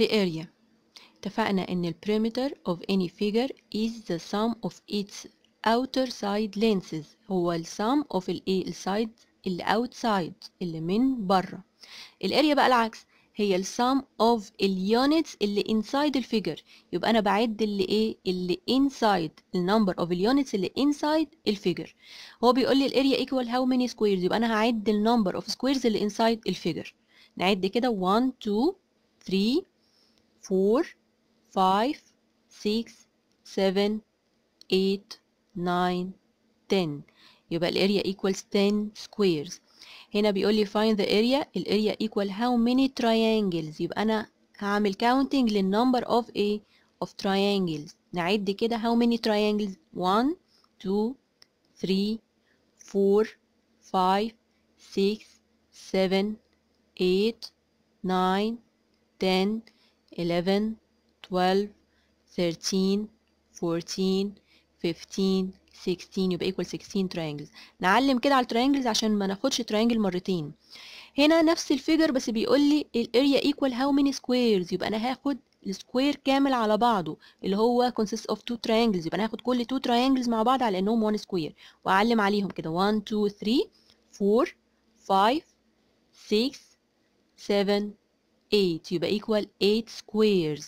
the area اتفقنا ان ال perimeter of any figure is the sum of its outer side lenses هو ال sum of الايه ال sides اللي outside اللي من بره الاريا بقى العكس هي ال sum of اليونتس اللي inside الفيجر يبقى انا بعد اللي ايه اللي inside النمبر of اليونتس اللي inside الفيجر هو بيقول لي الاريا equal how many squares يبقى انا هعد النمبر of squares اللي inside الفيجر نعد كده 1 2 3 4, 5, 6, 7, 8, 9, 10 يبقى الاريا equals 10 squares هنا بيقول لي find the area الاريا equal how many triangles يبقى انا هعمل counting للنمبر of a of triangles نعد كده how many triangles 1 2 3 4 5 6 7 8 9 10 eleven twelve thirteen fourteen fifteen 16 يبقى equal 16 triangles نعلم كده على triangles عشان ما ناخدش triangle مرتين هنا نفس الفيجر بس بيقول لي الاريا equal how many squares يبقى انا هاخد السكوير كامل على بعضه اللي هو consists of two triangles يبقى انا هاخد كل two triangles مع بعض على انهم one square واعلم عليهم كده 1 2 3 4 5 6 7 8 يبقى equal 8 squares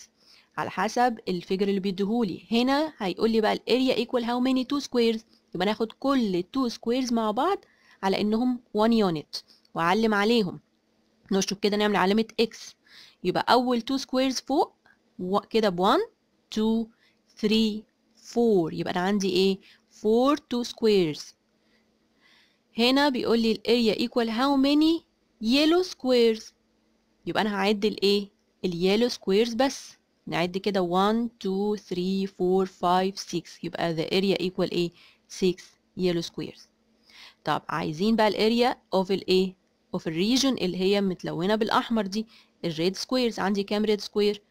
على حسب الفجر اللي بيدهولي هنا هيقول لي بقى الاريا equal how many 2 squares يبقى ناخد كل 2 squares مع بعض على انهم 1 unit وعلم عليهم نشطب كده نعمل علامة x يبقى اول 2 squares فوق كده ب 1 2 3 4 يبقى انا عندي ايه 4 2 squares هنا بيقول لي الاريا equal how many yellow squares يبقى انا هعد الايه اليالو سكويرز بس نعد كده 1 2 3 4 5 6 يبقى the area equal ايه 6 يالو سكويرز طب عايزين بقى الاريا اوف الايه اوف الريجن اللي هي متلونه بالاحمر دي الريد سكويرز عندي كام ريد سكوير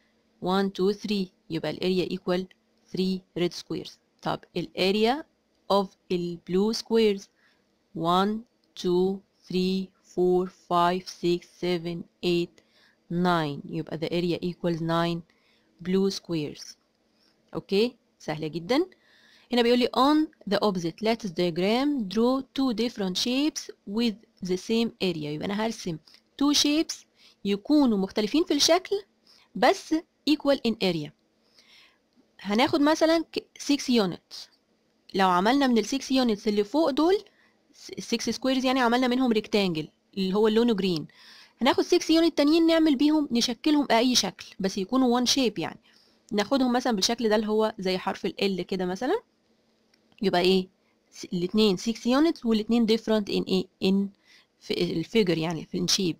1 2 3 يبقى الاريا ايكوال 3 ريد سكويرز طب الاريا اوف البلو سكويرز 1 2 3 4 5 6 7 8 9 يبقى the area equals 9 blue squares اوكي سهله جدا هنا بيقول لي on the opposite lattice diagram draw two different shapes with the same area يبقى انا هرسم two shapes يكونوا مختلفين في الشكل بس equal in area هناخد مثلا 6 units لو عملنا من ال 6 units اللي فوق دول 6 squares يعني عملنا منهم rectangle اللي هو اللونه جرين هناخد 6 يونت تانيين نعمل بيهم نشكلهم اي شكل بس يكونوا وان شيب يعني ناخدهم مثلا بالشكل ده اللي هو زي حرف ال كده مثلا يبقى ايه الاثنين 6 يونت والاثنين different in ايه in في الفيجر يعني في الشيب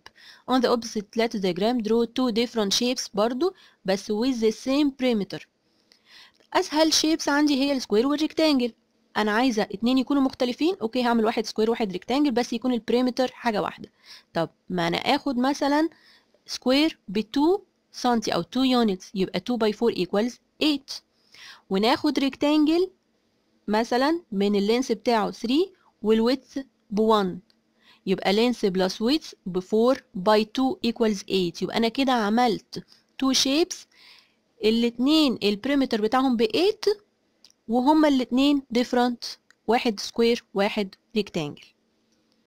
on the opposite lat diagram draw two different shapes برضو بس with the same perimeter اسهل shapes عندي هي السكوير والريكتانجل انا عايزه اتنين يكونوا مختلفين اوكي هعمل واحد سكوير واحد ريكتانجل بس يكون البريمتر حاجه واحده طب ما انا اخد مثلا سكوير ب 2 سنتي او 2 يونتس يبقى 2 باي 4 ايكوالز 8 وناخد ريكتانجل مثلا من اللينس بتاعه 3 والويدث ب 1 يبقى لينس بلس ويدث ب 4 باي 2 ايكوالز 8 يبقى انا كده عملت 2 شيبس الاتنين البريمتر بتاعهم ب 8 وهما الاتنين different واحد سكوير واحد ريكتانجل